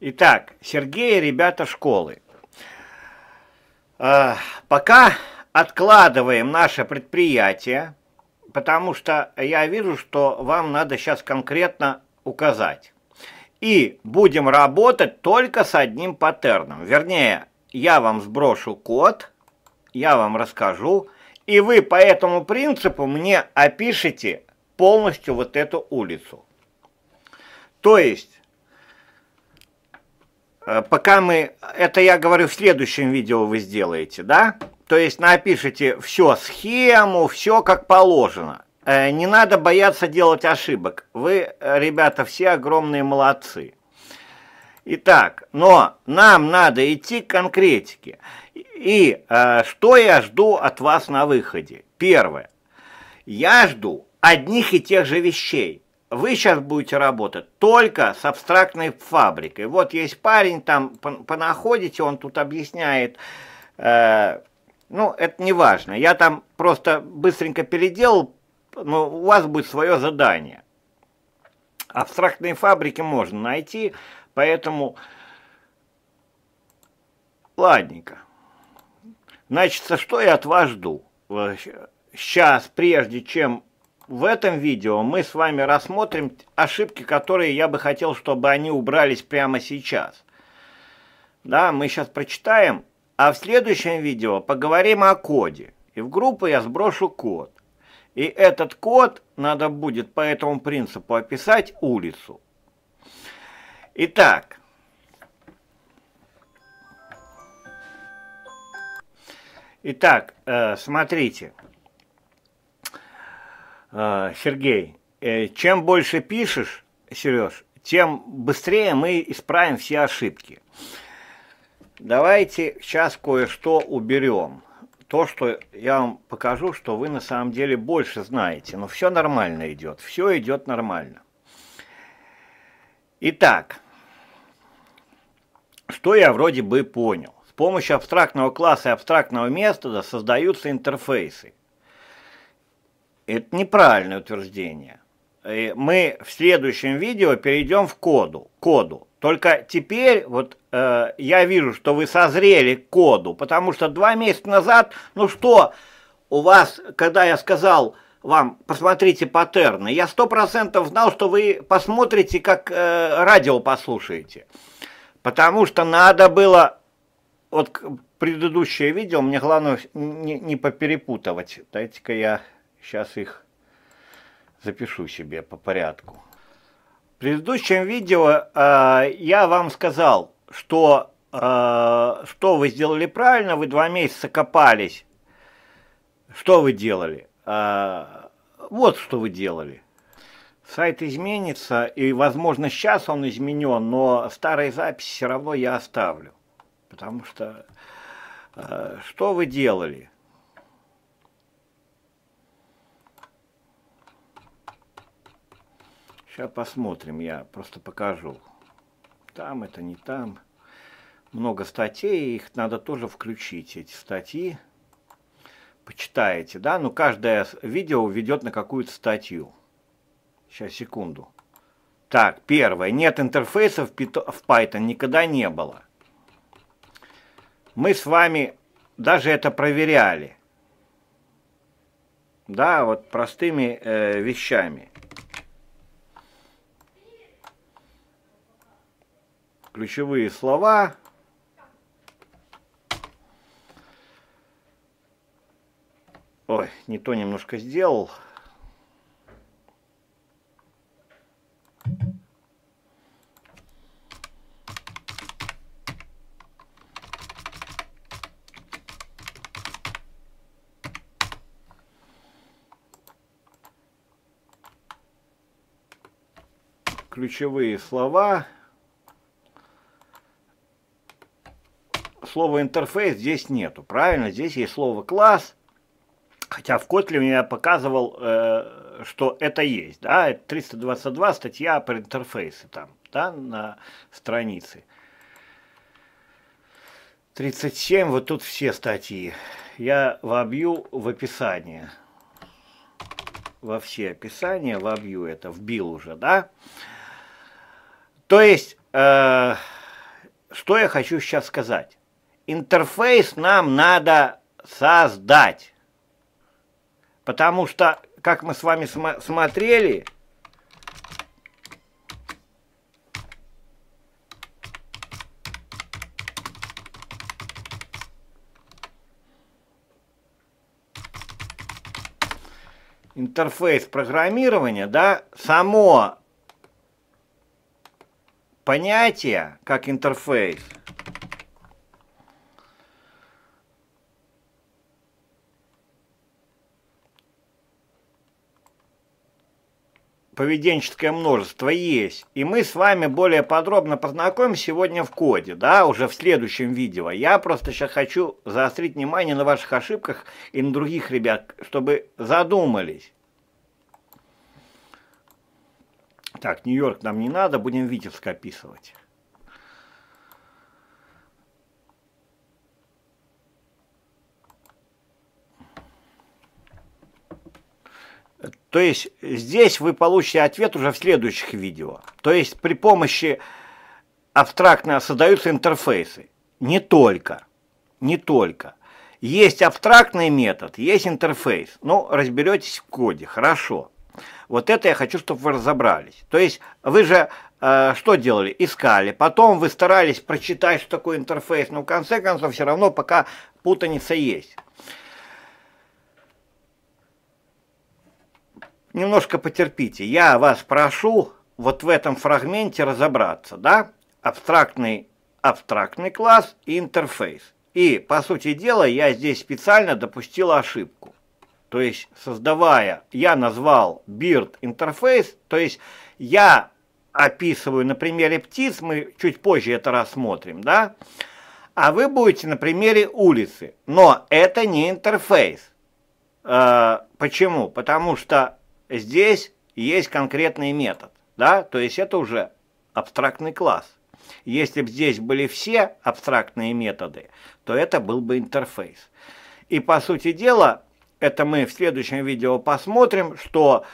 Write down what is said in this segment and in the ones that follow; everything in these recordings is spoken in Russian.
Итак, Сергей, ребята школы. Э, пока откладываем наше предприятие, потому что я вижу, что вам надо сейчас конкретно указать. И будем работать только с одним паттерном. Вернее, я вам сброшу код, я вам расскажу, и вы по этому принципу мне опишите полностью вот эту улицу. То есть, Э, пока мы, это я говорю, в следующем видео вы сделаете, да? То есть напишите все схему, все как положено. Э, не надо бояться делать ошибок. Вы, э, ребята, все огромные молодцы. Итак, но нам надо идти к конкретике. И э, что я жду от вас на выходе? Первое. Я жду одних и тех же вещей вы сейчас будете работать только с абстрактной фабрикой. Вот есть парень, там понаходите, он тут объясняет. Э, ну, это не важно. Я там просто быстренько переделал, но ну, у вас будет свое задание. Абстрактные фабрики можно найти, поэтому ладненько. Значит, что я от вас жду? Сейчас, э, прежде чем в этом видео мы с вами рассмотрим ошибки, которые я бы хотел, чтобы они убрались прямо сейчас. Да, мы сейчас прочитаем, а в следующем видео поговорим о коде. И в группу я сброшу код. И этот код надо будет по этому принципу описать улицу. Итак, Итак, э, смотрите. Смотрите. А, Сергей, э, чем больше пишешь, Сереж, тем быстрее мы исправим все ошибки. Давайте сейчас кое-что уберем. То, что я вам покажу, что вы на самом деле больше знаете. Но все нормально идет, все идет нормально. Итак, что я вроде бы понял. С помощью абстрактного класса и абстрактного метода создаются интерфейсы. Это неправильное утверждение. Мы в следующем видео перейдем в коду. коду. Только теперь вот э, я вижу, что вы созрели к коду, потому что два месяца назад, ну что, у вас, когда я сказал вам, посмотрите паттерны, я сто процентов знал, что вы посмотрите, как э, радио послушаете. Потому что надо было, вот предыдущее видео, мне главное не, не поперепутывать. Дайте-ка я... Сейчас их запишу себе по порядку. В предыдущем видео э, я вам сказал, что, э, что вы сделали правильно, вы два месяца копались. Что вы делали? Э, вот что вы делали. Сайт изменится, и, возможно, сейчас он изменен, но старые записи все равно я оставлю. Потому что э, что вы делали? Сейчас посмотрим, я просто покажу. Там это, не там. Много статей, их надо тоже включить, эти статьи. Почитаете, да? Ну, каждое видео ведет на какую-то статью. Сейчас, секунду. Так, первое. Нет интерфейсов в Python никогда не было. Мы с вами даже это проверяли. Да, вот простыми э, вещами. ключевые слова. Ой, не то немножко сделал. ключевые слова слова интерфейс здесь нету, правильно? Здесь есть слово класс, хотя в Kotlin я показывал, э, что это есть, да, это 322 статья про интерфейсы там, да, на странице. 37, вот тут все статьи. Я вобью в описание. Во все описания вобью это, вбил уже, да? То есть, э, что я хочу сейчас сказать? интерфейс нам надо создать. Потому что, как мы с вами см смотрели, интерфейс программирования, да, само понятие как интерфейс – поведенческое множество есть. И мы с вами более подробно познакомим сегодня в коде, да, уже в следующем видео. Я просто сейчас хочу заострить внимание на ваших ошибках и на других ребят, чтобы задумались. Так, Нью-Йорк нам не надо, будем Витебск описывать. То есть здесь вы получите ответ уже в следующих видео. То есть при помощи абстрактно создаются интерфейсы. Не только. Не только. Есть абстрактный метод, есть интерфейс. Ну, разберетесь в коде, хорошо. Вот это я хочу, чтобы вы разобрались. То есть вы же э, что делали? Искали. Потом вы старались прочитать, что такое интерфейс. Но в конце концов все равно пока путаница есть. немножко потерпите, я вас прошу вот в этом фрагменте разобраться, да? Абстрактный, абстрактный класс и интерфейс. И, по сути дела, я здесь специально допустил ошибку. То есть, создавая, я назвал Beard интерфейс, то есть я описываю на примере птиц, мы чуть позже это рассмотрим, да? А вы будете на примере улицы. Но это не интерфейс. Э, почему? Потому что Здесь есть конкретный метод, да, то есть это уже абстрактный класс. Если бы здесь были все абстрактные методы, то это был бы интерфейс. И по сути дела, это мы в следующем видео посмотрим, что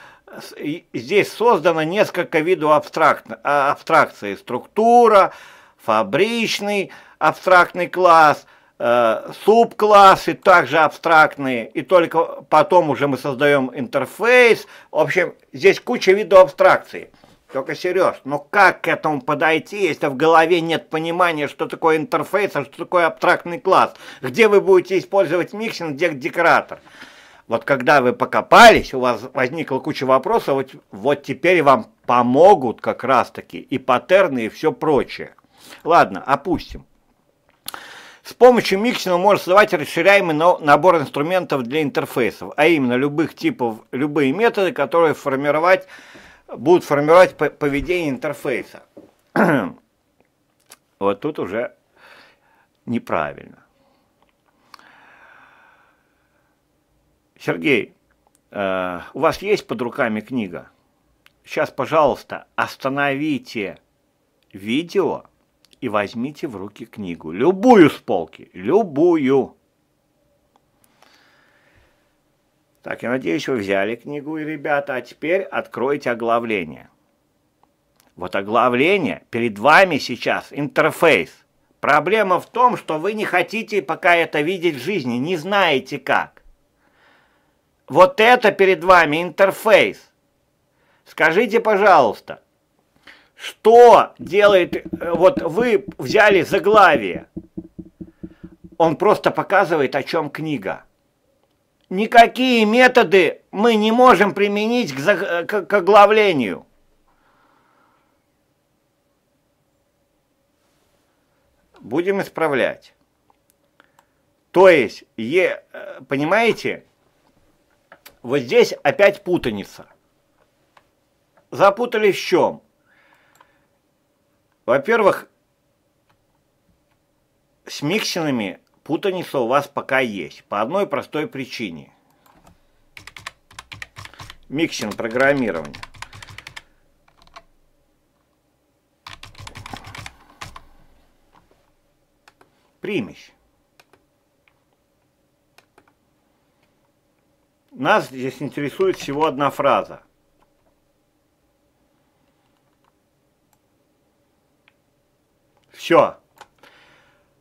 здесь создано несколько видов абстракт, а, абстракции. Структура, фабричный абстрактный класс – Э, субклассы также абстрактные, и только потом уже мы создаем интерфейс. В общем, здесь куча видов абстракции. Только, Сереж, ну как к этому подойти, если в голове нет понимания, что такое интерфейс, а что такое абстрактный класс? Где вы будете использовать миксинг, где декоратор? Вот когда вы покопались, у вас возникла куча вопросов, вот, вот теперь вам помогут как раз-таки и паттерны, и все прочее. Ладно, опустим. С помощью миксинга можно создавать расширяемый набор инструментов для интерфейсов, а именно любых типов, любые методы, которые формировать, будут формировать поведение интерфейса. вот тут уже неправильно. Сергей, э, у вас есть под руками книга? Сейчас, пожалуйста, остановите видео и возьмите в руки книгу. Любую с полки, любую. Так, я надеюсь, вы взяли книгу, ребята, а теперь откройте оглавление. Вот оглавление, перед вами сейчас интерфейс. Проблема в том, что вы не хотите пока это видеть в жизни, не знаете как. Вот это перед вами интерфейс. Скажите, пожалуйста, что делает... Э, вот вы взяли заглавие. Он просто показывает, о чем книга. Никакие методы мы не можем применить к, за, э, к, к оглавлению. Будем исправлять. То есть, е, э, понимаете, вот здесь опять путаница. Запутались в чем? Во-первых, с миксинами путаница у вас пока есть. По одной простой причине. Миксинг программирования. Примесь. Нас здесь интересует всего одна фраза – Все.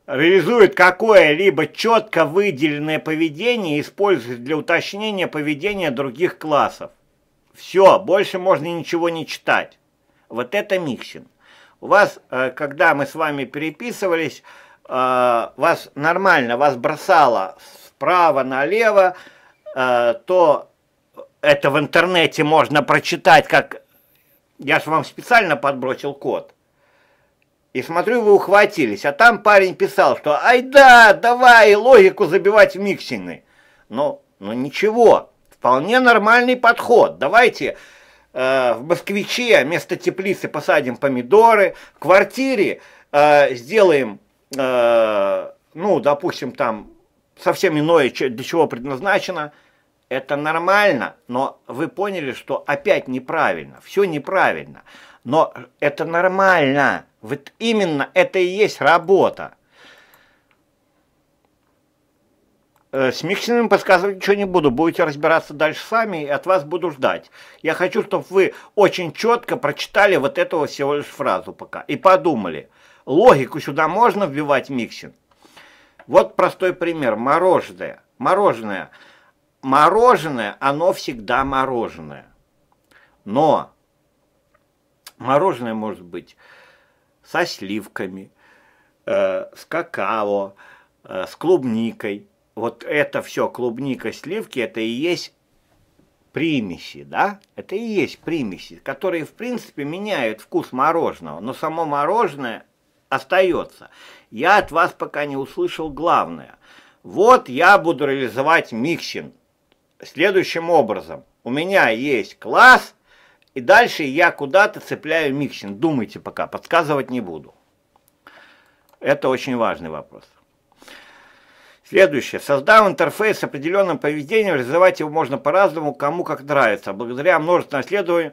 Реализует какое-либо четко выделенное поведение и использует для уточнения поведения других классов. Все, больше можно ничего не читать. Вот это Миксин. У вас, э, когда мы с вами переписывались, э, вас нормально, вас бросало справа налево, э, то это в интернете можно прочитать, как... Я же вам специально подбросил код. И смотрю, вы ухватились. А там парень писал, что «Ай да, давай логику забивать в миксины. Ну, ну ничего, вполне нормальный подход. Давайте э, в «Москвиче» вместо теплицы посадим помидоры, в квартире э, сделаем, э, ну, допустим, там совсем иное, для чего предназначено. Это нормально, но вы поняли, что опять неправильно, все неправильно. Но это нормально. Вот именно это и есть работа. Э, с миксерами подсказывать ничего не буду, будете разбираться дальше сами, и от вас буду ждать. Я хочу, чтобы вы очень четко прочитали вот этого всего лишь фразу пока и подумали. Логику сюда можно вбивать Миксин. Вот простой пример. Мороженое. Мороженое. Мороженое, оно всегда мороженое. Но мороженое может быть со сливками, э, с какао, э, с клубникой. Вот это все, клубника, сливки, это и есть примеси, да? Это и есть примеси, которые, в принципе, меняют вкус мороженого, но само мороженое остается. Я от вас пока не услышал главное. Вот я буду реализовать миксинг следующим образом. У меня есть класс и дальше я куда-то цепляю миксинг. Думайте пока, подсказывать не буду. Это очень важный вопрос. Следующее. Создав интерфейс с определенным поведением, реализовать его можно по-разному, кому как нравится. Благодаря множеству исследований,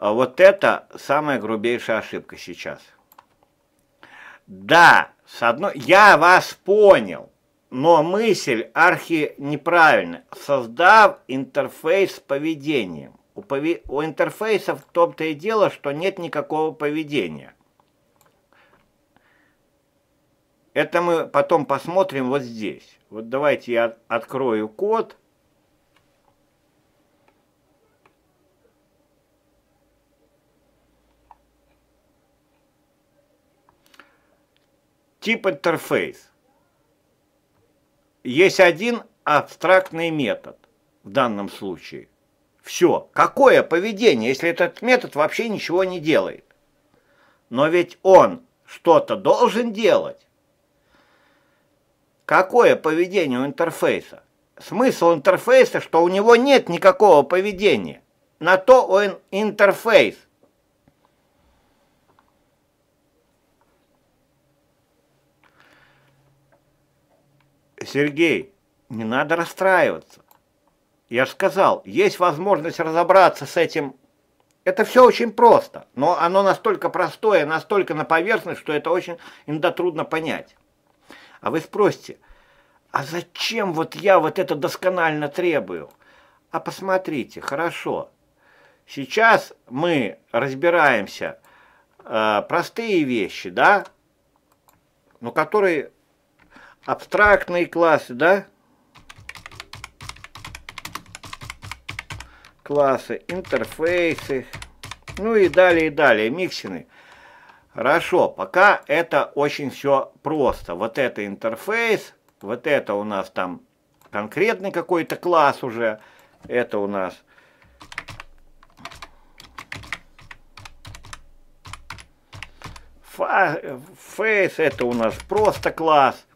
а вот это самая грубейшая ошибка сейчас. Да, с одной... я вас понял, но мысль архи неправильная. Создав интерфейс с поведением. У, пове... у интерфейсов в том-то и дело, что нет никакого поведения. Это мы потом посмотрим вот здесь. Вот давайте я открою код. Тип интерфейс. Есть один абстрактный метод в данном случае – все, какое поведение, если этот метод вообще ничего не делает? Но ведь он что-то должен делать. Какое поведение у интерфейса? Смысл интерфейса, что у него нет никакого поведения. На то он интерфейс. Сергей, не надо расстраиваться. Я же сказал, есть возможность разобраться с этим. Это все очень просто, но оно настолько простое, настолько на поверхность, что это очень иногда трудно понять. А вы спросите, а зачем вот я вот это досконально требую? А посмотрите, хорошо. Сейчас мы разбираемся э, простые вещи, да? но ну, которые абстрактные классы, да? классы, интерфейсы, ну и далее, и далее, миксины. Хорошо, пока это очень все просто. Вот это интерфейс, вот это у нас там конкретный какой-то класс уже, это у нас face это у нас просто класс.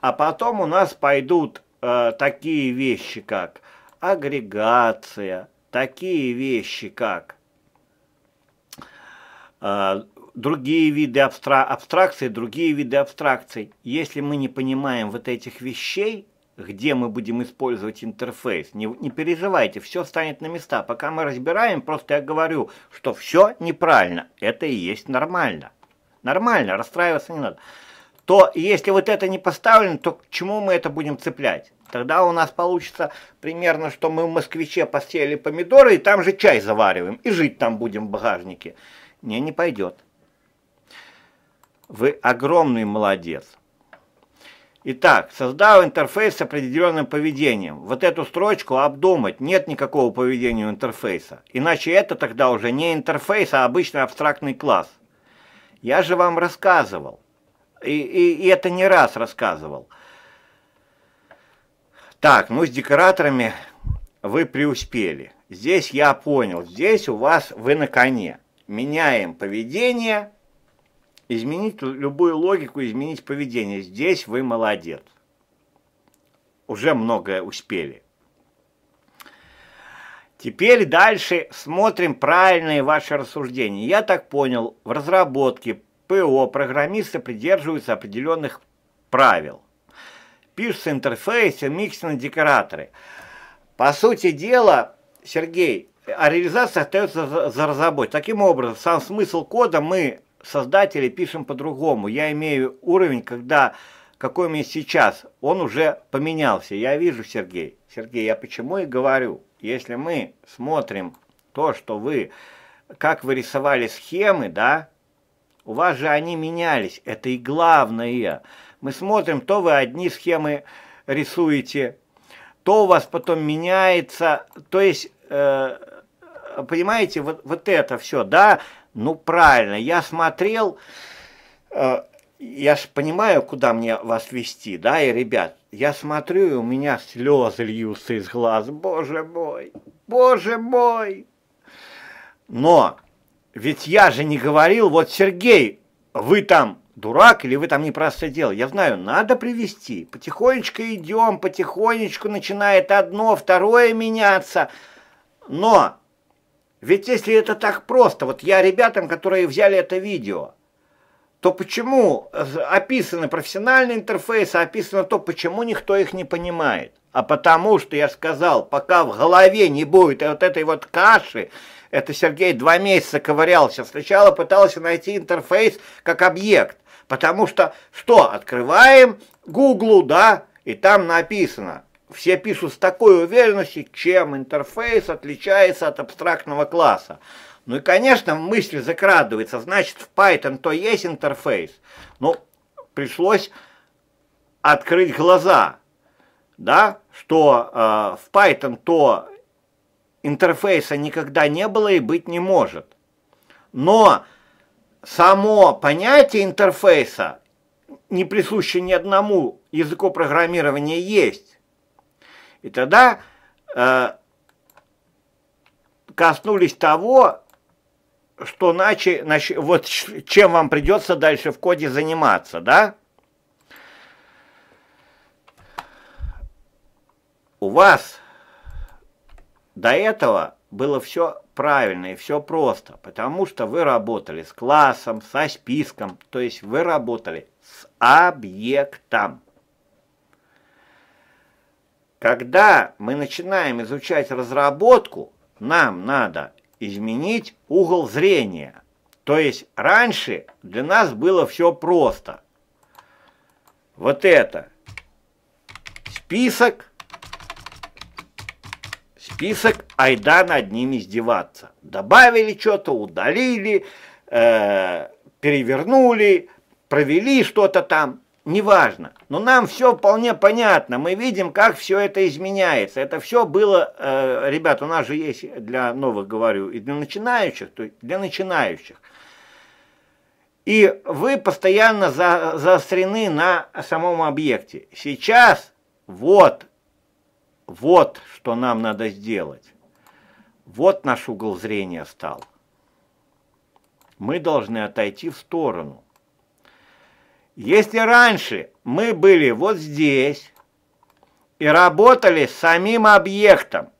А потом у нас пойдут э, такие вещи, как агрегация, такие вещи, как э, другие виды абстра абстракции, другие виды абстракций. Если мы не понимаем вот этих вещей, где мы будем использовать интерфейс, не, не переживайте, все станет на места. Пока мы разбираем, просто я говорю, что все неправильно, это и есть нормально. Нормально, расстраиваться не надо то если вот это не поставлено, то к чему мы это будем цеплять? Тогда у нас получится примерно, что мы в москвиче посели помидоры и там же чай завариваем, и жить там будем в багажнике. Не, не пойдет. Вы огромный молодец. Итак, создал интерфейс с определенным поведением. Вот эту строчку обдумать, нет никакого поведения у интерфейса. Иначе это тогда уже не интерфейс, а обычный абстрактный класс. Я же вам рассказывал, и, и, и это не раз рассказывал. Так, ну с декораторами вы преуспели. Здесь я понял, здесь у вас вы на коне. Меняем поведение, изменить любую логику, изменить поведение. Здесь вы молодец. Уже многое успели. Теперь дальше смотрим правильные ваши рассуждения. Я так понял, в разработке ПО программисты придерживаются определенных правил. Пишутся интерфейсы, миксены декораторы. По сути дела, Сергей, а реализация остается за, за разработчиком. Таким образом, сам смысл кода мы, создатели, пишем по-другому. Я имею уровень, когда какой у меня сейчас, он уже поменялся. Я вижу, Сергей. Сергей, я почему и говорю, если мы смотрим то, что вы, как вы рисовали схемы, да, у вас же они менялись, это и главное. Мы смотрим, то вы одни схемы рисуете, то у вас потом меняется, то есть, э, понимаете, вот, вот это все, да, ну правильно, я смотрел, э, я же понимаю, куда мне вас вести, да, и, ребят, я смотрю, и у меня слезы льются из глаз, боже мой, боже мой. Но ведь я же не говорил, вот, Сергей, вы там дурак или вы там не непростое дело. Я знаю, надо привести. Потихонечку идем, потихонечку начинает одно, второе меняться. Но ведь если это так просто, вот я ребятам, которые взяли это видео, то почему описаны профессиональные интерфейсы, описано то, почему никто их не понимает? А потому что я сказал, пока в голове не будет вот этой вот каши, это Сергей два месяца ковырялся. Сначала пытался найти интерфейс как объект, потому что что, открываем Google, да, и там написано. Все пишут с такой уверенностью, чем интерфейс отличается от абстрактного класса. Ну и, конечно, мысль закрадывается, значит, в Python то есть интерфейс. Ну, пришлось открыть глаза, да, что э, в Python то интерфейса никогда не было и быть не может. Но само понятие интерфейса, не присуще ни одному языку программирования, есть. И тогда э, коснулись того, что начи, нач, вот чем вам придется дальше в коде заниматься, да? У вас до этого было все правильно и все просто, потому что вы работали с классом, со списком, то есть вы работали с объектом. Когда мы начинаем изучать разработку, нам надо изменить угол зрения. То есть раньше для нас было все просто. Вот это список список, айда над ним издеваться. Добавили что-то, удалили, э, перевернули, провели что-то там, неважно. Но нам все вполне понятно, мы видим, как все это изменяется. Это все было, э, ребят, у нас же есть для новых, говорю, и для начинающих, то есть для начинающих. И вы постоянно за, заострены на самом объекте. Сейчас вот вот что нам надо сделать. Вот наш угол зрения стал. Мы должны отойти в сторону. Если раньше мы были вот здесь и работали с самим объектом,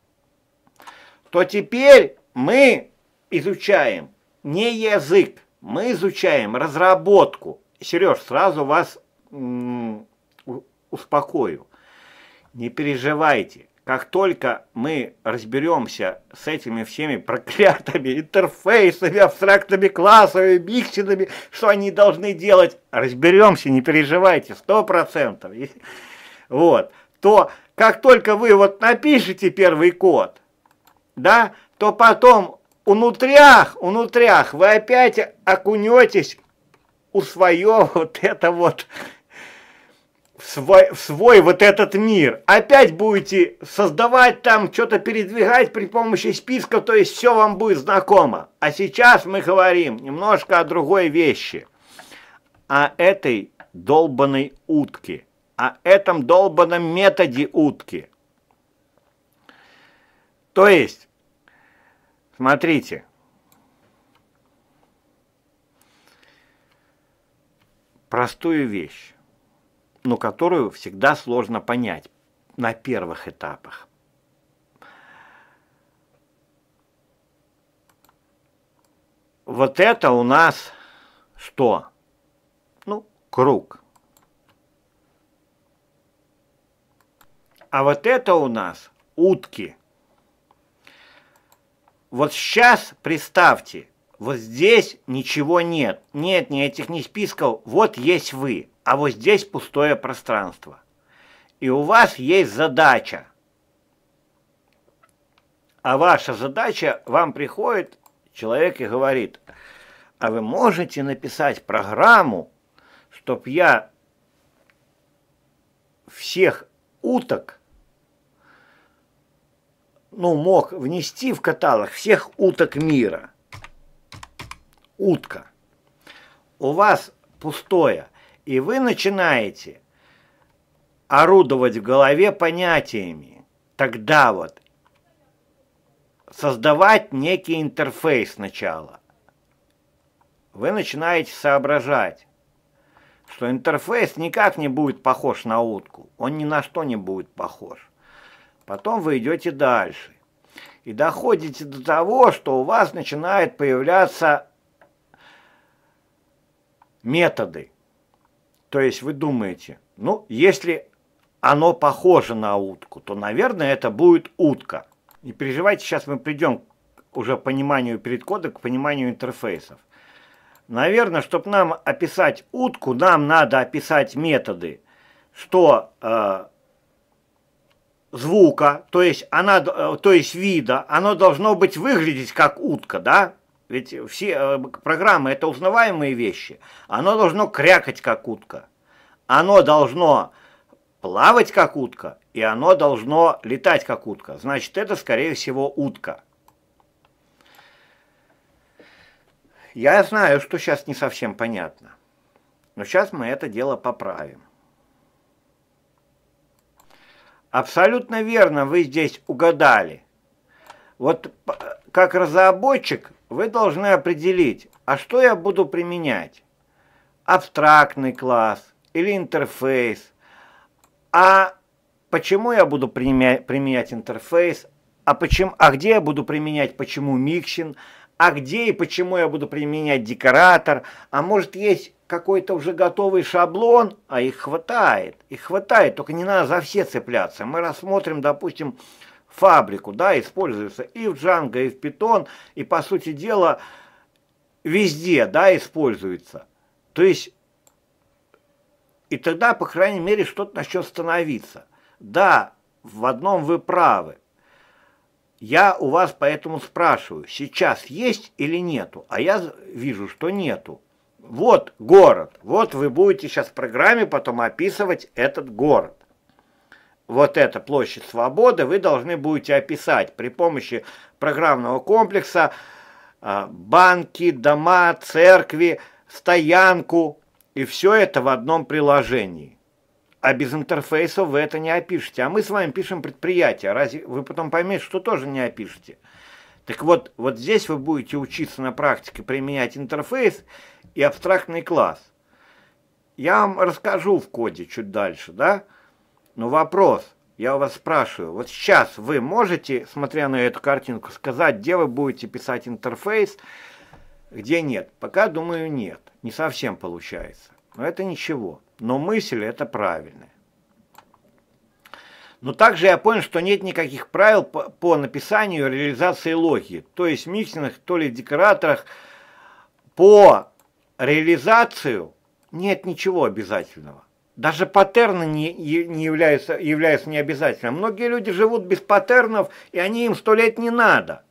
то теперь мы изучаем не язык, мы изучаем разработку. Сереж, сразу вас успокою. Не переживайте, как только мы разберемся с этими всеми проклятыми интерфейсами, абстрактными классами, миксинами, что они должны делать, разберемся, не переживайте, сто процентов. Вот, то как только вы вот напишите первый код, да, то потом внутрях, внутрях вы опять окунетесь у свое вот это вот свой, свой вот этот мир. Опять будете создавать там, что-то передвигать при помощи списка, то есть все вам будет знакомо. А сейчас мы говорим немножко о другой вещи. О этой долбанной утке. О этом долбанном методе утки. То есть, смотрите, простую вещь но которую всегда сложно понять на первых этапах. Вот это у нас что? Ну, круг. А вот это у нас утки. Вот сейчас представьте, вот здесь ничего нет. Нет ни этих ни списков, вот есть вы а вот здесь пустое пространство. И у вас есть задача. А ваша задача, вам приходит человек и говорит, а вы можете написать программу, чтоб я всех уток, ну, мог внести в каталог всех уток мира. Утка. У вас пустое и вы начинаете орудовать в голове понятиями. Тогда вот создавать некий интерфейс сначала. Вы начинаете соображать, что интерфейс никак не будет похож на утку, он ни на что не будет похож. Потом вы идете дальше и доходите до того, что у вас начинают появляться методы – то есть вы думаете, ну, если оно похоже на утку, то, наверное, это будет утка. Не переживайте, сейчас мы придем уже к пониманию предкода, к пониманию интерфейсов. Наверное, чтобы нам описать утку, нам надо описать методы, что э, звука, то есть, она, э, то есть вида, оно должно быть выглядеть как утка, да? Ведь все э, программы – это узнаваемые вещи. Оно должно крякать, как утка. Оно должно плавать, как утка, и оно должно летать, как утка. Значит, это, скорее всего, утка. Я знаю, что сейчас не совсем понятно. Но сейчас мы это дело поправим. Абсолютно верно вы здесь угадали. Вот э, как разработчик вы должны определить, а что я буду применять? Абстрактный класс или интерфейс? А почему я буду применять, интерфейс? А, почему, а где я буду применять, почему микшин? А где и почему я буду применять декоратор? А может есть какой-то уже готовый шаблон? А их хватает, их хватает, только не надо за все цепляться. Мы рассмотрим, допустим, фабрику, да, используется и в Django, и в Python, и, по сути дела, везде, да, используется. То есть, и тогда, по крайней мере, что-то начнет становиться. Да, в одном вы правы. Я у вас поэтому спрашиваю, сейчас есть или нету? А я вижу, что нету. Вот город, вот вы будете сейчас в программе потом описывать этот город вот эта площадь свободы, вы должны будете описать при помощи программного комплекса а, банки, дома, церкви, стоянку и все это в одном приложении. А без интерфейса вы это не опишете. А мы с вами пишем предприятие. Разве вы потом поймете, что тоже не опишете? Так вот, вот здесь вы будете учиться на практике применять интерфейс и абстрактный класс. Я вам расскажу в коде чуть дальше, да? Но ну, вопрос, я у вас спрашиваю, вот сейчас вы можете, смотря на эту картинку, сказать, где вы будете писать интерфейс, где нет? Пока, думаю, нет. Не совсем получается. Но это ничего. Но мысль это правильная. Но также я понял, что нет никаких правил по, по написанию и реализации логи. То есть в миксинах, то ли в декораторах по реализацию нет ничего обязательного. Даже паттерны не, не являются, являются необязательным. Многие люди живут без паттернов, и они им сто лет не надо.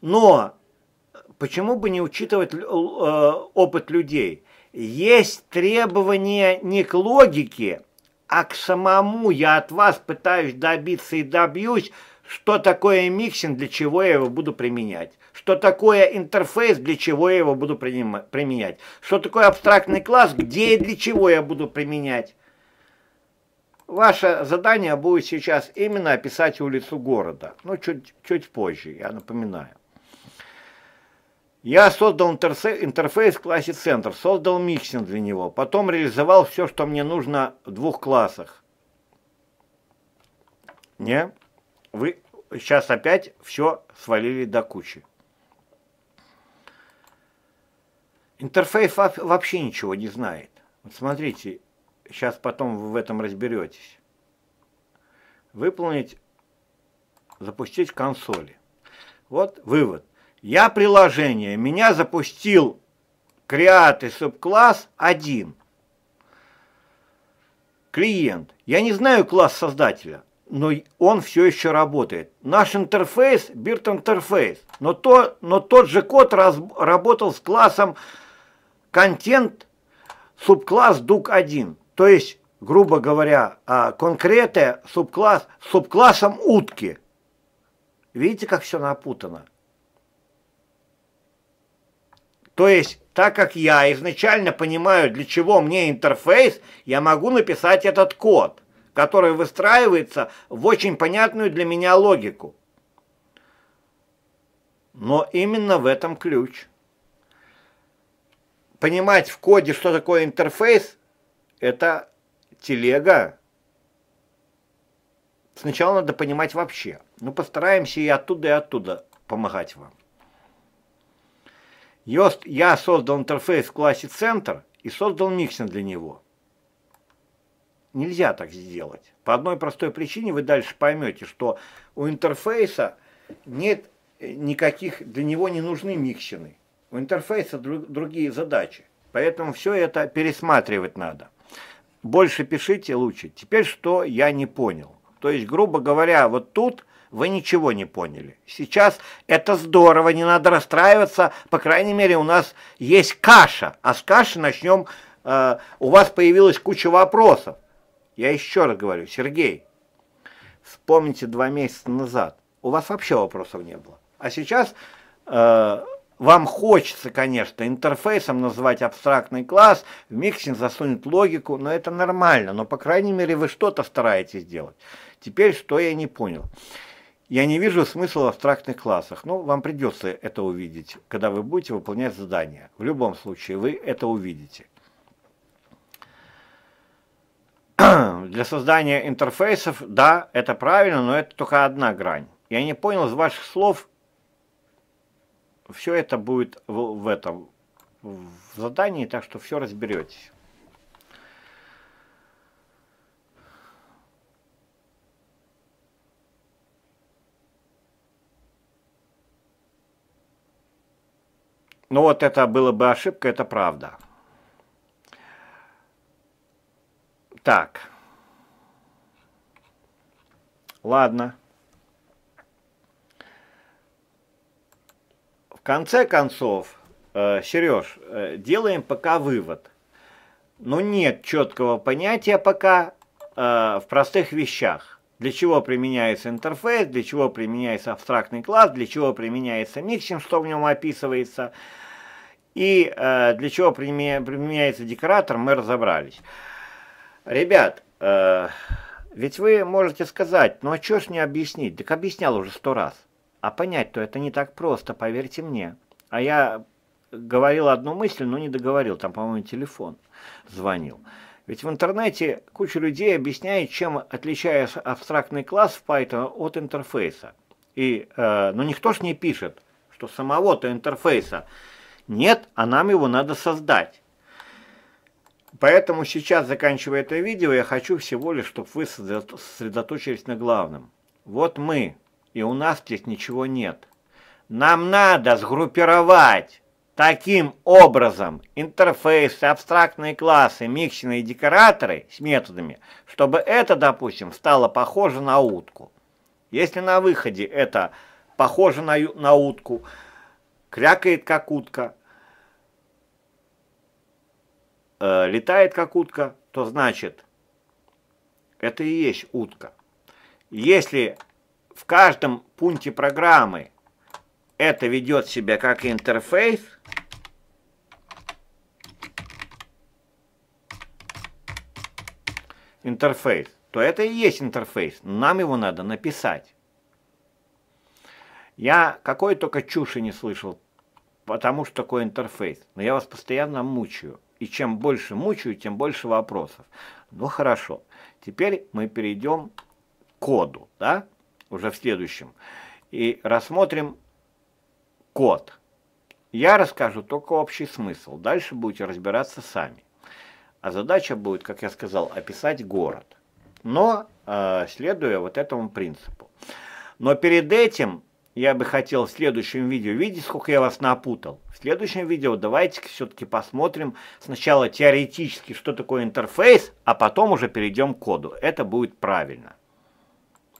Но почему бы не учитывать э, опыт людей? Есть требования не к логике, а к самому. Я от вас пытаюсь добиться и добьюсь, что такое миксинг, для чего я его буду применять что такое интерфейс, для чего я его буду применять, что такое абстрактный класс, где и для чего я буду применять. Ваше задание будет сейчас именно описать улицу города, ну чуть, чуть позже, я напоминаю. Я создал интерфейс в классе центр, создал миксинг для него, потом реализовал все, что мне нужно в двух классах. Не? Вы сейчас опять все свалили до кучи. Интерфейс вообще ничего не знает. Вот смотрите, сейчас потом вы в этом разберетесь. Выполнить, запустить в консоли. Вот вывод. Я приложение, меня запустил креат и субкласс 1. Клиент. Я не знаю класс создателя, но он все еще работает. Наш интерфейс, бирт интерфейс, но, то, но тот же код раз, работал с классом контент субкласс дук-1, то есть, грубо говоря, а, конкретная субкласс субклассом утки. Видите, как все напутано? То есть, так как я изначально понимаю, для чего мне интерфейс, я могу написать этот код, который выстраивается в очень понятную для меня логику. Но именно в этом ключ – понимать в коде, что такое интерфейс, это телега. Сначала надо понимать вообще. Ну, постараемся и оттуда, и оттуда помогать вам. Я создал интерфейс в классе центр и создал миксер для него. Нельзя так сделать. По одной простой причине вы дальше поймете, что у интерфейса нет никаких, для него не нужны миксины. У интерфейса друг, другие задачи. Поэтому все это пересматривать надо. Больше пишите, лучше. Теперь что я не понял. То есть, грубо говоря, вот тут вы ничего не поняли. Сейчас это здорово, не надо расстраиваться. По крайней мере, у нас есть каша. А с каши начнем... Э, у вас появилась куча вопросов. Я еще раз говорю, Сергей, вспомните два месяца назад. У вас вообще вопросов не было. А сейчас э, вам хочется, конечно, интерфейсом назвать абстрактный класс, в миксинг засунет логику, но это нормально, но, по крайней мере, вы что-то стараетесь делать. Теперь, что я не понял. Я не вижу смысла в абстрактных классах, но ну, вам придется это увидеть, когда вы будете выполнять задания. В любом случае, вы это увидите. Для создания интерфейсов, да, это правильно, но это только одна грань. Я не понял из ваших слов, все это будет в, в этом в задании, так что все разберетесь. Ну вот это было бы ошибка, это правда. Так. Ладно. конце концов, э, Сереж, э, делаем пока вывод. Но ну, нет четкого понятия пока э, в простых вещах. Для чего применяется интерфейс, для чего применяется абстрактный класс, для чего применяется миксинг, что в нем описывается, и э, для чего применяется декоратор, мы разобрались. Ребят, э, ведь вы можете сказать, ну а что ж не объяснить? Так объяснял уже сто раз. А понять-то это не так просто, поверьте мне. А я говорил одну мысль, но не договорил. Там, по-моему, телефон звонил. Ведь в интернете куча людей объясняет, чем отличается абстрактный класс в Python от интерфейса. И, э, но ну, никто ж не пишет, что самого-то интерфейса нет, а нам его надо создать. Поэтому сейчас, заканчивая это видео, я хочу всего лишь, чтобы вы сосредоточились на главном. Вот мы, и у нас здесь ничего нет. Нам надо сгруппировать таким образом интерфейсы, абстрактные классы, миксерные декораторы с методами, чтобы это, допустим, стало похоже на утку. Если на выходе это похоже на, на утку, крякает как утка, э, летает как утка, то значит это и есть утка. Если в каждом пункте программы это ведет себя как интерфейс, интерфейс, то это и есть интерфейс. Нам его надо написать. Я какой только чуши не слышал, потому что такой интерфейс. Но я вас постоянно мучаю. И чем больше мучаю, тем больше вопросов. Ну хорошо. Теперь мы перейдем к коду. Да? уже в следующем, и рассмотрим код. Я расскажу только общий смысл, дальше будете разбираться сами. А задача будет, как я сказал, описать город, но э, следуя вот этому принципу. Но перед этим я бы хотел в следующем видео, видеть, сколько я вас напутал. В следующем видео давайте все-таки посмотрим сначала теоретически, что такое интерфейс, а потом уже перейдем к коду. Это будет правильно.